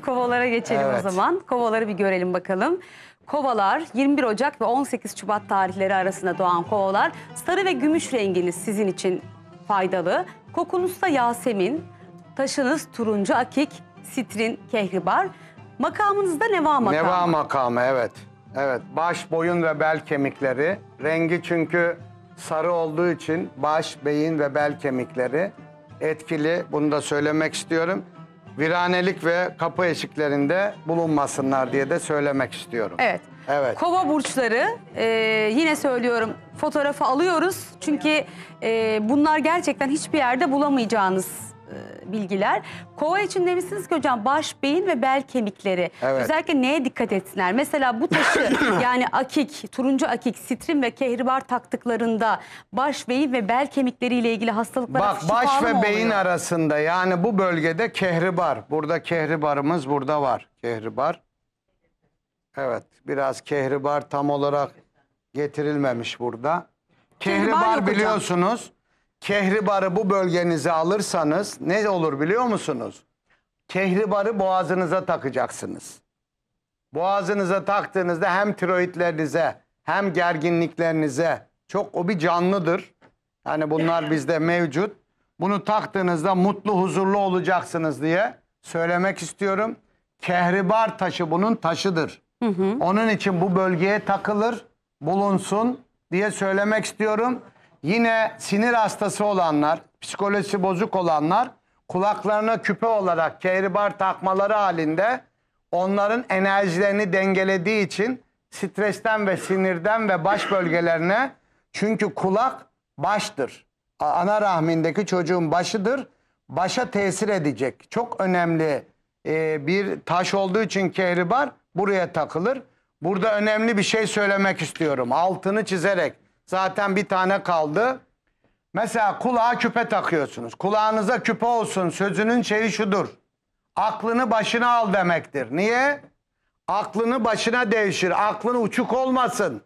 kovalara geçelim evet. o zaman. Kovaları bir görelim bakalım. Kovalar 21 Ocak ve 18 Şubat tarihleri arasında doğan kovalar sarı ve gümüş renginiz sizin için faydalı. Kokunuz da yasemin, taşınız turuncu akik, sitrin, kehribar. Makamınızda neva makamı. Neva makamı evet. Evet baş, boyun ve bel kemikleri. Rengi çünkü sarı olduğu için baş, beyin ve bel kemikleri etkili. Bunu da söylemek istiyorum viranelik ve kapı eşiklerinde bulunmasınlar diye de söylemek istiyorum. Evet. Evet. Kova burçları e, yine söylüyorum fotoğrafı alıyoruz. Çünkü e, bunlar gerçekten hiçbir yerde bulamayacağınız e, bilgiler. Kova için demişsiniz ki hocam baş, beyin ve bel kemikleri. Evet. Özellikle neye dikkat etsinler? Mesela bu taşı yani akik, turuncu akik, sitrin ve kehribar taktıklarında baş, beyin ve bel kemikleriyle ilgili hastalıklara Bak baş ve beyin arasında yani bu bölgede kehribar. Burada kehribarımız burada var. Kehribar. Evet biraz kehribar tam olarak getirilmemiş burada. Kehribar, kehribar biliyorsunuz. Kehribar'ı bu bölgenize alırsanız ne olur biliyor musunuz? Kehribar'ı boğazınıza takacaksınız. Boğazınıza taktığınızda hem tiroidlerinize hem gerginliklerinize çok o bir canlıdır. Yani bunlar bizde mevcut. Bunu taktığınızda mutlu huzurlu olacaksınız diye söylemek istiyorum. Kehribar taşı bunun taşıdır. Hı hı. Onun için bu bölgeye takılır, bulunsun diye söylemek istiyorum. Yine sinir hastası olanlar, psikolojisi bozuk olanlar kulaklarına küpe olarak kehribar takmaları halinde onların enerjilerini dengelediği için stresten ve sinirden ve baş bölgelerine çünkü kulak baştır. Ana rahmindeki çocuğun başıdır. Başa tesir edecek. Çok önemli e, bir taş olduğu için kehribar buraya takılır. Burada önemli bir şey söylemek istiyorum. Altını çizerek. Zaten bir tane kaldı. Mesela kulağa küpe takıyorsunuz. Kulağınıza küpe olsun sözünün şeyi şudur. Aklını başına al demektir. Niye? Aklını başına devşir. Aklını uçuk olmasın.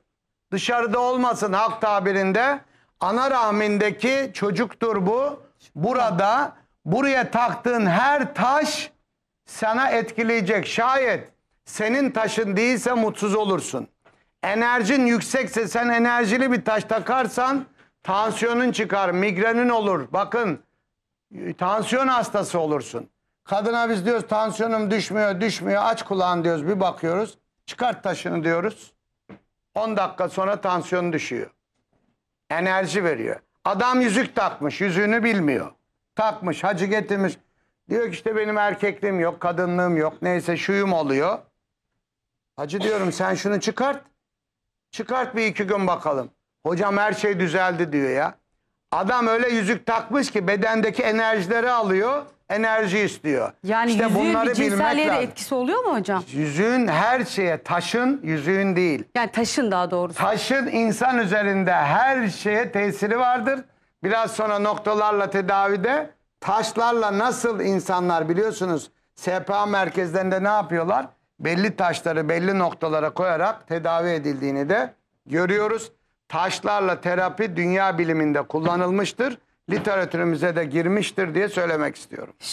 Dışarıda olmasın halk tabirinde. Ana rahmindeki çocuktur bu. Burada buraya taktığın her taş sana etkileyecek. Şayet senin taşın değilse mutsuz olursun. Enerjin yüksekse sen enerjili bir taş takarsan tansiyonun çıkar, migrenin olur. Bakın tansiyon hastası olursun. Kadına biz diyoruz tansiyonum düşmüyor, düşmüyor. Aç kulağın diyoruz bir bakıyoruz. Çıkart taşını diyoruz. 10 dakika sonra tansiyon düşüyor. Enerji veriyor. Adam yüzük takmış, yüzüğünü bilmiyor. Takmış, hacı getirmiş. Diyor ki işte benim erkekliğim yok, kadınlığım yok. Neyse şuyum oluyor. Hacı diyorum sen şunu çıkart. Çıkart bir iki gün bakalım. Hocam her şey düzeldi diyor ya. Adam öyle yüzük takmış ki bedendeki enerjileri alıyor, enerji istiyor. Yani işte yüzüğün bunları bir cinselliğe de etkisi oluyor mu hocam? Yüzüğün her şeye, taşın yüzüğün değil. Yani taşın daha doğrusu. Taşın insan üzerinde her şeye tesiri vardır. Biraz sonra noktalarla tedavide taşlarla nasıl insanlar biliyorsunuz SPA merkezlerinde ne yapıyorlar? belli taşları belli noktalara koyarak tedavi edildiğini de görüyoruz. Taşlarla terapi dünya biliminde kullanılmıştır. Literatürümüze de girmiştir diye söylemek istiyorum. Şimdi